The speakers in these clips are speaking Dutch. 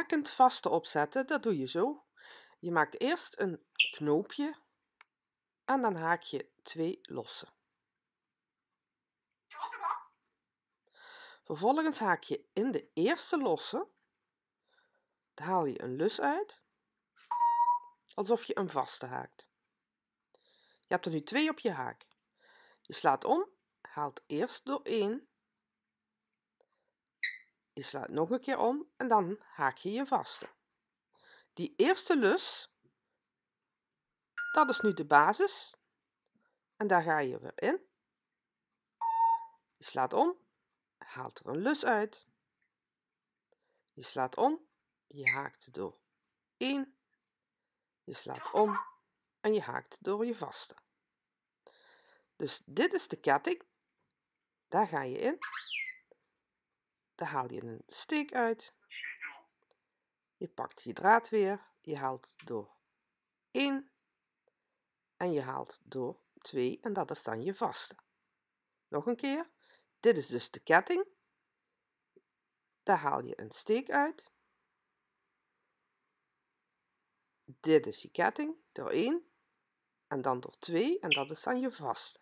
lakend vast opzetten, dat doe je zo. Je maakt eerst een knoopje en dan haak je twee losse. Vervolgens haak je in de eerste losse, haal je een lus uit, alsof je een vaste haakt. Je hebt er nu twee op je haak. Je slaat om, haalt eerst door één je slaat nog een keer om en dan haak je je vaste. Die eerste lus, dat is nu de basis. En daar ga je weer in. Je slaat om, haalt er een lus uit. Je slaat om, je haakt door 1. Je slaat om en je haakt door je vaste. Dus dit is de ketting. Daar ga je in. Daar haal je een steek uit. Je pakt je draad weer. Je haalt door 1 en je haalt door 2 en dat is dan je vaste. Nog een keer. Dit is dus de ketting. Daar haal je een steek uit. Dit is je ketting door 1 en dan door 2 en dat is dan je vaste.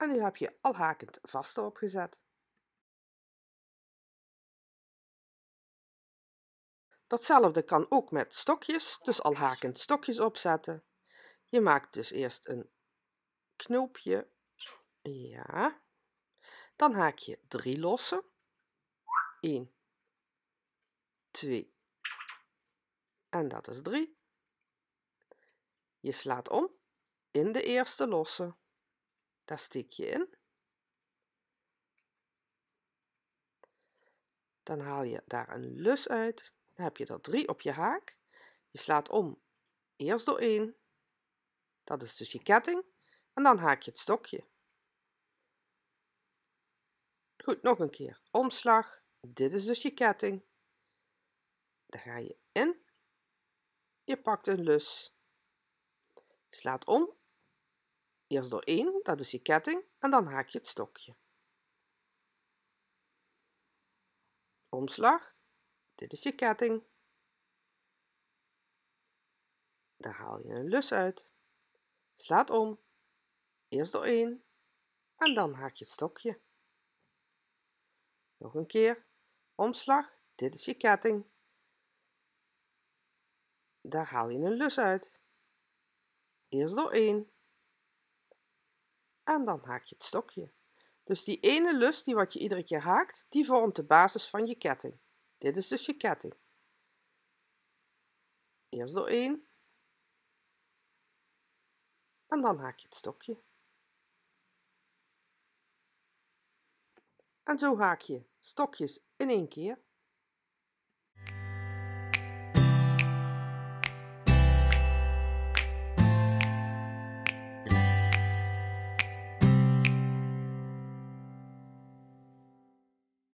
En nu heb je al hakend vaste opgezet. Datzelfde kan ook met stokjes, dus al hakend stokjes opzetten. Je maakt dus eerst een knoopje, ja. Dan haak je drie lossen. 1, 2 en dat is 3. Je slaat om in de eerste losse. Daar steek je in. Dan haal je daar een lus uit. Dan heb je er drie op je haak. Je slaat om eerst door één. Dat is dus je ketting. En dan haak je het stokje. Goed, nog een keer. Omslag. Dit is dus je ketting. Daar ga je in. Je pakt een lus. Je slaat om Eerst door één, dat is je ketting, en dan haak je het stokje. Omslag, dit is je ketting. Daar haal je een lus uit. Slaat om, eerst door één, en dan haak je het stokje. Nog een keer, omslag, dit is je ketting. Daar haal je een lus uit. Eerst door één en dan haak je het stokje. Dus die ene lus die wat je iedere keer haakt, die vormt de basis van je ketting. Dit is dus je ketting. Eerst door één. En dan haak je het stokje. En zo haak je stokjes in één keer.